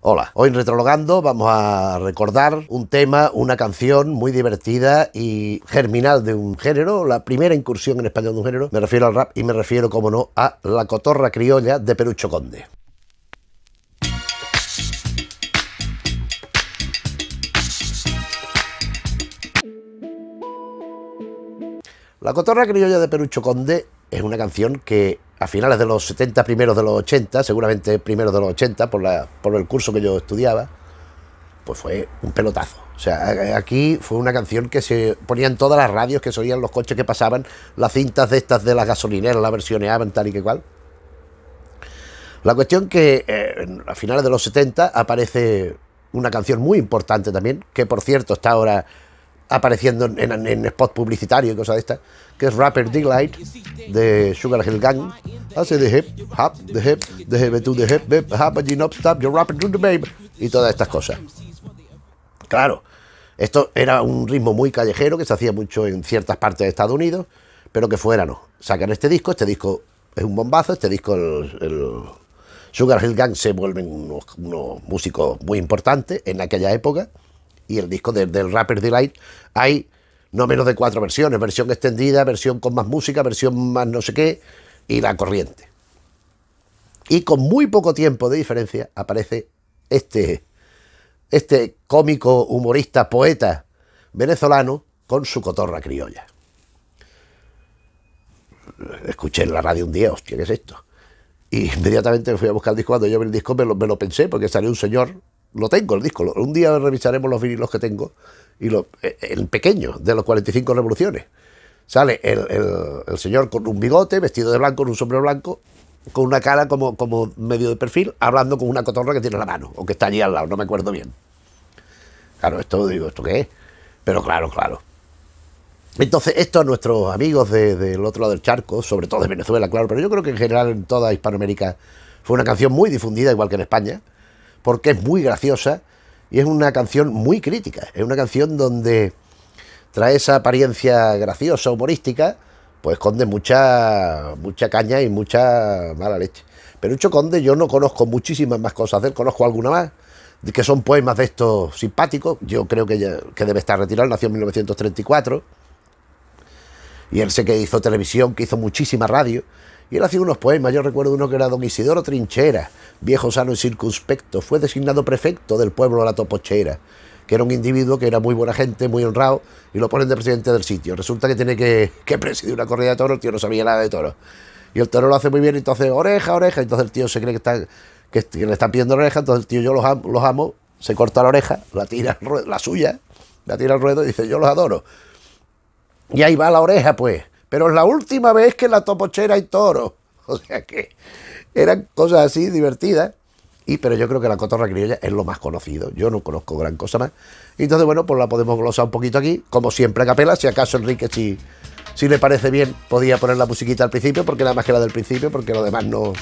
Hola, hoy en Retrologando vamos a recordar un tema, una canción muy divertida y germinal de un género, la primera incursión en español de un género, me refiero al rap y me refiero, como no, a La Cotorra Criolla de Perucho Conde. La cotorra criolla de Perucho Conde es una canción que a finales de los 70, primeros de los 80, seguramente primeros de los 80, por, la, por el curso que yo estudiaba, pues fue un pelotazo. O sea, aquí fue una canción que se ponían en todas las radios, que se oían los coches que pasaban, las cintas de estas de las gasolineras, la versioneaban tal y que cual. La cuestión que eh, a finales de los 70 aparece una canción muy importante también, que por cierto está ahora apareciendo en, en spots publicitarios y cosas de estas, que es Rapper Delight de Sugar Gang. Hace de hip, hop, de hip, de hip, to the hip, hip, hop, and stop, your rapper to the babe, y todas estas cosas. Claro, esto era un ritmo muy callejero que se hacía mucho en ciertas partes de Estados Unidos, pero que fuera no. Sacan este disco, este disco es un bombazo, este disco el, Hill Gang se vuelven unos, unos músicos muy importantes en aquella época y el disco del Rapper Delight, hay no menos de cuatro versiones, versión extendida, versión con más música, versión más no sé qué, y la corriente. Y con muy poco tiempo de diferencia aparece este, este cómico, humorista, poeta venezolano con su cotorra criolla. Escuché en la radio un día, hostia, ¿qué es esto? Y inmediatamente fui a buscar el disco. Cuando yo vi el disco me lo, me lo pensé, porque salió un señor lo tengo el disco. Un día revisaremos los vinilos que tengo y lo, eh, el pequeño de los 45 revoluciones. Sale el, señor con un bigote, vestido de blanco, con un sombrero blanco, con una cara como, como medio de perfil, hablando con una cotorra que tiene en la mano o que está allí al lado, no me acuerdo bien. Claro, esto digo, ¿esto qué es? Pero claro, claro. Entonces, esto a nuestros amigos de, del otro lado del charco, sobre todo de Venezuela, claro, pero yo creo que en general en toda Hispanoamérica fue una canción muy difundida, igual que en España, porque es muy graciosa y es una canción muy crítica. Es una canción donde trae esa apariencia graciosa, humorística, pues esconde mucha, mucha caña y mucha mala leche. ...pero hecho Conde yo no conozco muchísimas más cosas de él, conozco alguna más, que son poemas de estos simpáticos, yo creo que, que debe estar retirado, nació en 1934, y él sé que hizo televisión, que hizo muchísima radio, y él hacía unos poemas, yo recuerdo uno que era Don Isidoro Trinchera, viejo sano y circunspecto, fue designado prefecto del pueblo de la Topochera, que era un individuo que era muy buena gente, muy honrado, y lo ponen de presidente del sitio. Resulta que tiene que, presidir una corrida de toros, el tío no sabía nada de toros. Y el toro lo hace muy bien, entonces oreja, oreja, entonces el tío se cree que, está, que, le están pidiendo oreja, entonces el tío yo los amo, los amo, se corta la oreja, la tira al ruedo, la suya, la tira al ruedo y dice yo los adoro. Y ahí va la oreja, pues. Pero es la última vez que la topochera y toro, O sea que eran cosas así divertidas. Y, pero yo creo que la cotorra criolla es lo más conocido. Yo no conozco gran cosa más. Entonces, bueno, pues la podemos glosar un poquito aquí, como siempre a capela. Si acaso Enrique, si, si le parece bien, podía poner la musiquita al principio, porque nada más que la del principio, porque lo demás no.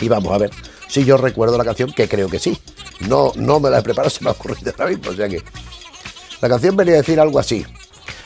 Y vamos a ver si yo recuerdo la canción, que creo que sí. No, no me la he preparado, se me ha ocurrido ahora mismo. O sea que. La canción venía a decir algo así: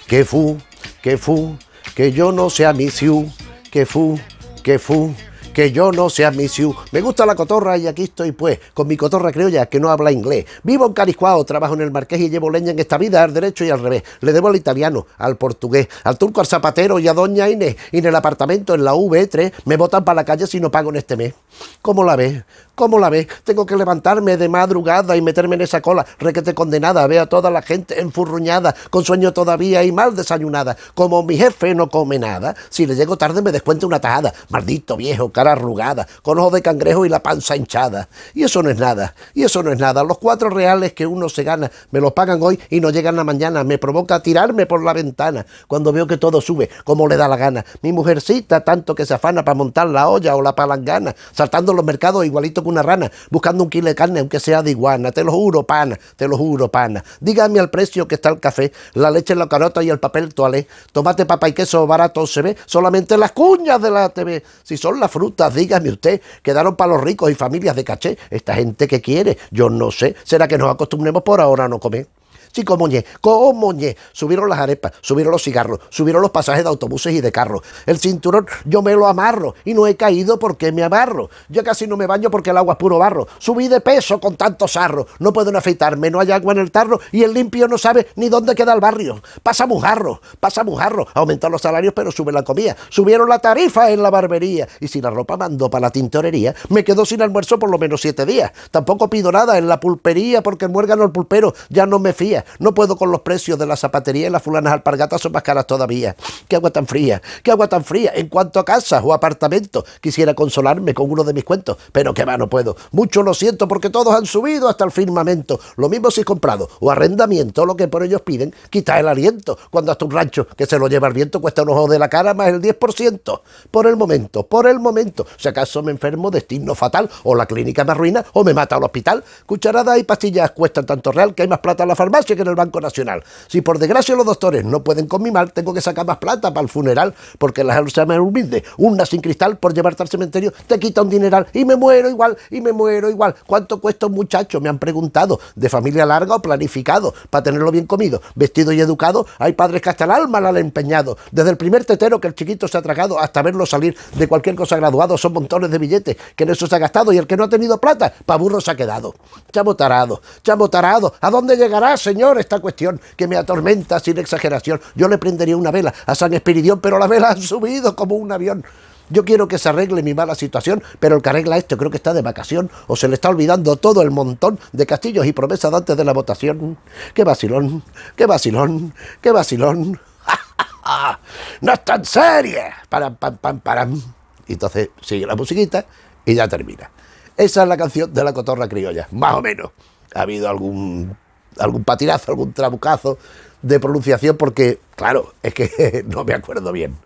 Que fu, que fu, que yo no sea mi siu, que fu, que fu, que yo no sea mi Me gusta la cotorra y aquí estoy pues, con mi cotorra criolla que no habla inglés. Vivo en Cariscuao, trabajo en el Marqués y llevo leña en esta vida al derecho y al revés. Le debo al italiano, al portugués, al turco, al zapatero y a doña Inés. Y en el apartamento, en la V3, me botan para la calle si no pago en este mes. ¿Cómo la ves? ¿Cómo la ves? Tengo que levantarme de madrugada y meterme en esa cola, requete condenada, ve a toda la gente enfurruñada, con sueño todavía y mal desayunada. Como mi jefe no come nada, si le llego tarde me descuento una tajada. Maldito viejo, arrugada, con ojos de cangrejo y la panza hinchada. Y eso no es nada, y eso no es nada. Los cuatro reales que uno se gana me los pagan hoy y no llegan la mañana. Me provoca tirarme por la ventana cuando veo que todo sube, como le da la gana. Mi mujercita, tanto que se afana para montar la olla o la palangana, saltando los mercados igualito que una rana, buscando un kilo de carne, aunque sea de iguana. Te lo juro, pana, te lo juro, pana. Dígame al precio que está el café, la leche, en la carota y el papel toalé. Tomate, papa y queso barato se ve, solamente las cuñas de la TV, si son las frutas, dígame usted, quedaron para los ricos y familias de caché. Esta gente que quiere, yo no sé, será que nos acostumbremos por ahora a no comer. Chico como ¿cómo como Subieron las arepas, subieron los cigarros, subieron los pasajes de autobuses y de carros. El cinturón yo me lo amarro y no he caído porque me amarro. Yo casi no me baño porque el agua es puro barro. Subí de peso con tanto sarro. No pueden afeitarme, no hay agua en el tarro y el limpio no sabe ni dónde queda el barrio. Pasa mujarro, pasa mujarro. Aumentaron los salarios pero sube la comida. Subieron la tarifa en la barbería y si la ropa mandó para la tintorería, me quedo sin almuerzo por lo menos siete días. Tampoco pido nada en la pulpería porque muérgano el pulpero ya no me fía. No puedo con los precios de la zapatería y las fulanas alpargatas son más caras todavía. Qué agua tan fría, qué agua tan fría. En cuanto a casas o apartamentos, quisiera consolarme con uno de mis cuentos, pero que va, no puedo. Mucho lo siento porque todos han subido hasta el firmamento. Lo mismo si he comprado o arrendamiento, lo que por ellos piden, quita el aliento. Cuando hasta un rancho que se lo lleva el viento cuesta un ojo de la cara más el 10%. Por el momento, por el momento. Si acaso me enfermo, destino fatal, o la clínica me arruina, o me mata al hospital. Cucharadas y pastillas cuestan tanto real que hay más plata en la farmacia que en el Banco Nacional. Si por desgracia los doctores no pueden con mi mal, tengo que sacar más plata para el funeral, porque la se llama humilde, una sin cristal por llevarte al cementerio, te quita un dineral y me muero igual, y me muero igual. ¿Cuánto cuesta un muchacho? Me han preguntado, de familia larga o planificado, para tenerlo bien comido, vestido y educado. Hay padres que hasta el alma la han empeñado. Desde el primer tetero que el chiquito se ha tragado hasta verlo salir de cualquier cosa graduado, son montones de billetes que en eso se ha gastado y el que no ha tenido plata, pa' burro se ha quedado. Chamo tarado, chamo tarado, ¿a dónde llegará, señor? esta cuestión que me atormenta sin exageración. Yo le prendería una vela a San Espiridión, pero la vela han subido como un avión. Yo quiero que se arregle mi mala situación, pero el que arregla esto creo que está de vacación o se le está olvidando todo el montón de castillos y promesas antes de la votación. ¡Qué vacilón! ¡Qué vacilón! ¡Qué vacilón! ¡Ja, no es tan seria! ¡Param, pam, pam, Y entonces sigue la musiquita y ya termina. Esa es la canción de la cotorra criolla, más o menos. Ha habido algún algún patinazo, algún trabucazo de pronunciación, porque, claro, es que no me acuerdo bien.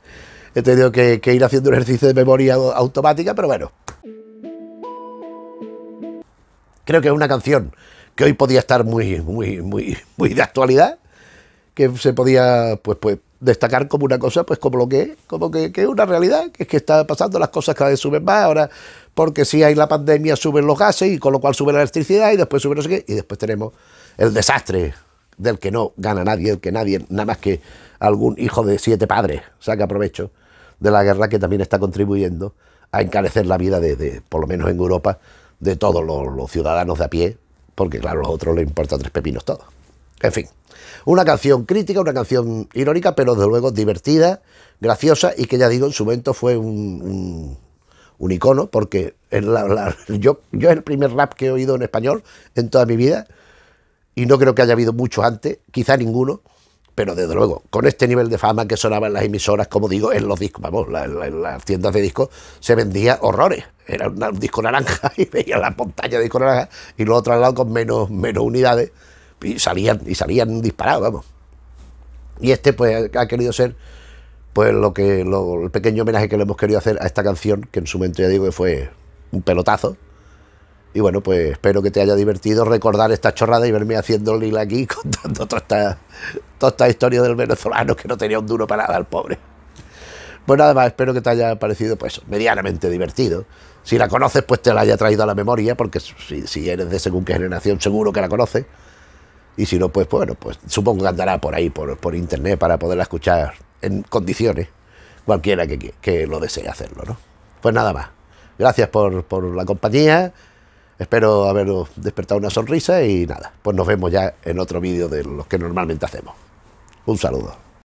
He tenido que, ir haciendo un ejercicio de memoria automática, pero bueno. Creo que es una canción que hoy podía estar muy, muy, muy, muy de actualidad, que se podía, pues, pues, destacar como una cosa, pues como lo que es, como que, es una realidad, que es que está pasando las cosas cada vez suben más, ahora porque si hay la pandemia suben los gases y con lo cual sube la electricidad y después sube no sé qué, y después tenemos el desastre del que no gana nadie, el que nadie, nada más que algún hijo de siete padres, saca provecho de la guerra que también está contribuyendo a encarecer la vida, de, por lo menos en Europa, de todos los, ciudadanos de a pie, porque claro, a los otros les importa tres pepinos todos. En fin, una canción crítica, una canción irónica, pero desde luego divertida, graciosa y que ya digo, en su momento fue un, icono, porque yo, yo es el primer rap que he oído en español en toda mi vida y no creo que haya habido muchos antes, quizá ninguno, pero desde luego, con este nivel de fama que sonaba en las emisoras, como digo, en los discos, vamos, en las tiendas de discos se vendía horrores. Era un disco naranja y veía la pantalla de disco naranja y luego lado con menos, menos unidades y salían, y salían disparados, vamos. Y este pues ha querido ser pues lo que el pequeño homenaje que le hemos querido hacer a esta canción, que en su momento ya digo que fue un pelotazo, y bueno, pues espero que te haya divertido recordar esta chorrada y verme haciendo lila aquí contando toda esta, toda esta historia del venezolano que no tenía un duro para nada, el pobre. Pues nada más, espero que te haya parecido pues medianamente divertido. Si la conoces, pues te la haya traído a la memoria, porque si, si eres de según qué generación, seguro que la conoces. Y si no, pues bueno, pues supongo que andará por ahí, por, por internet, para poderla escuchar en condiciones, cualquiera que, que lo desee hacerlo, ¿no? Pues nada más. Gracias por, por la compañía. Espero haberos despertado una sonrisa y nada, pues nos vemos ya en otro vídeo de los que normalmente hacemos. Un saludo.